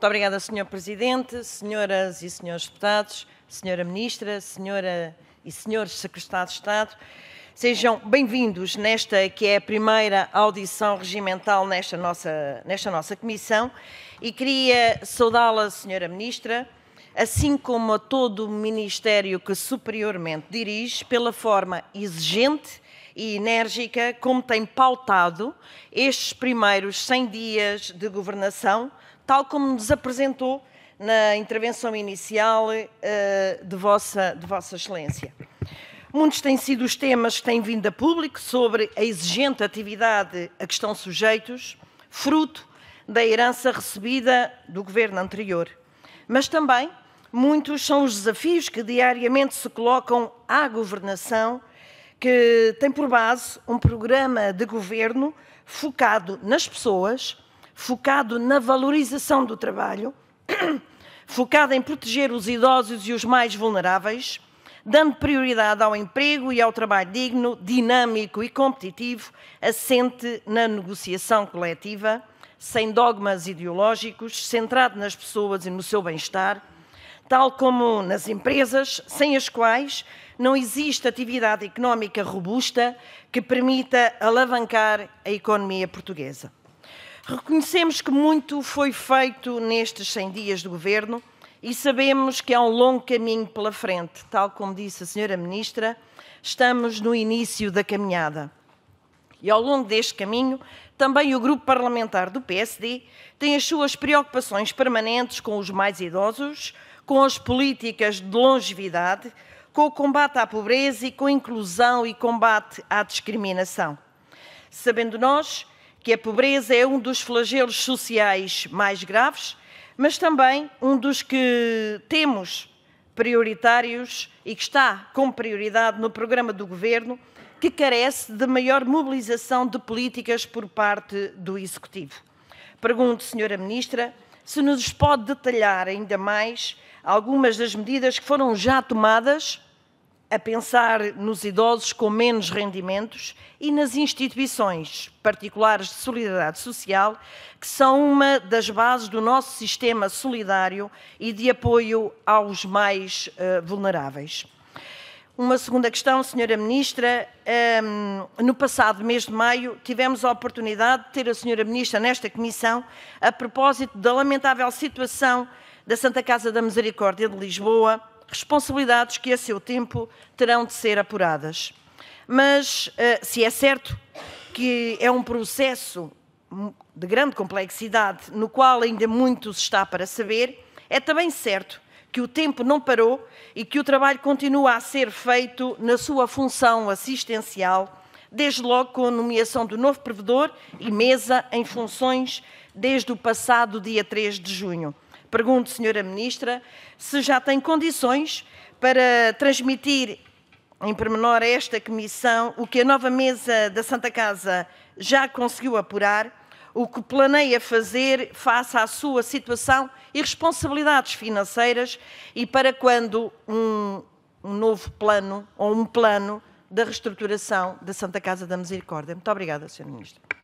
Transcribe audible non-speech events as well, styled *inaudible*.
Muito obrigada, Sr. Presidente, senhoras e senhores deputados, Sra. Ministra, Sra. e Srs. Secretários de Estado. Sejam bem-vindos nesta que é a primeira audição regimental nesta nossa, nesta nossa comissão e queria saudá-la, Sra. Ministra, assim como a todo o Ministério que superiormente dirige, pela forma exigente e enérgica como tem pautado estes primeiros 100 dias de governação, tal como nos apresentou na intervenção inicial uh, de, vossa, de Vossa Excelência. Muitos têm sido os temas que têm vindo a público sobre a exigente atividade a que estão sujeitos, fruto da herança recebida do governo anterior. Mas também muitos são os desafios que diariamente se colocam à governação que tem por base um programa de governo focado nas pessoas, focado na valorização do trabalho, *clears throat* focado em proteger os idosos e os mais vulneráveis, dando prioridade ao emprego e ao trabalho digno, dinâmico e competitivo, assente na negociação coletiva, sem dogmas ideológicos, centrado nas pessoas e no seu bem-estar tal como nas empresas, sem as quais não existe atividade económica robusta que permita alavancar a economia portuguesa. Reconhecemos que muito foi feito nestes 100 dias de governo e sabemos que há um longo caminho pela frente. Tal como disse a senhora ministra, estamos no início da caminhada. E ao longo deste caminho, também o grupo parlamentar do PSD tem as suas preocupações permanentes com os mais idosos, com as políticas de longevidade, com o combate à pobreza e com a inclusão e combate à discriminação. Sabendo nós que a pobreza é um dos flagelos sociais mais graves, mas também um dos que temos prioritários e que está com prioridade no programa do Governo, que carece de maior mobilização de políticas por parte do Executivo. Pergunto, Senhora Ministra, se nos pode detalhar ainda mais algumas das medidas que foram já tomadas a pensar nos idosos com menos rendimentos e nas instituições particulares de solidariedade social, que são uma das bases do nosso sistema solidário e de apoio aos mais uh, vulneráveis. Uma segunda questão, Senhora Ministra. Um, no passado mês de maio, tivemos a oportunidade de ter a Senhora Ministra nesta Comissão a propósito da lamentável situação da Santa Casa da Misericórdia de Lisboa, responsabilidades que a seu tempo terão de ser apuradas. Mas, uh, se é certo que é um processo de grande complexidade, no qual ainda muito se está para saber, é também certo que o tempo não parou e que o trabalho continua a ser feito na sua função assistencial, desde logo com a nomeação do novo provedor e mesa em funções desde o passado dia 3 de junho. Pergunto, Senhora Ministra, se já tem condições para transmitir em pormenor a esta comissão o que a nova mesa da Santa Casa já conseguiu apurar o que planeia fazer face à sua situação e responsabilidades financeiras e para quando um, um novo plano ou um plano da reestruturação da Santa Casa da Misericórdia. Muito obrigada, Sr. Ministro.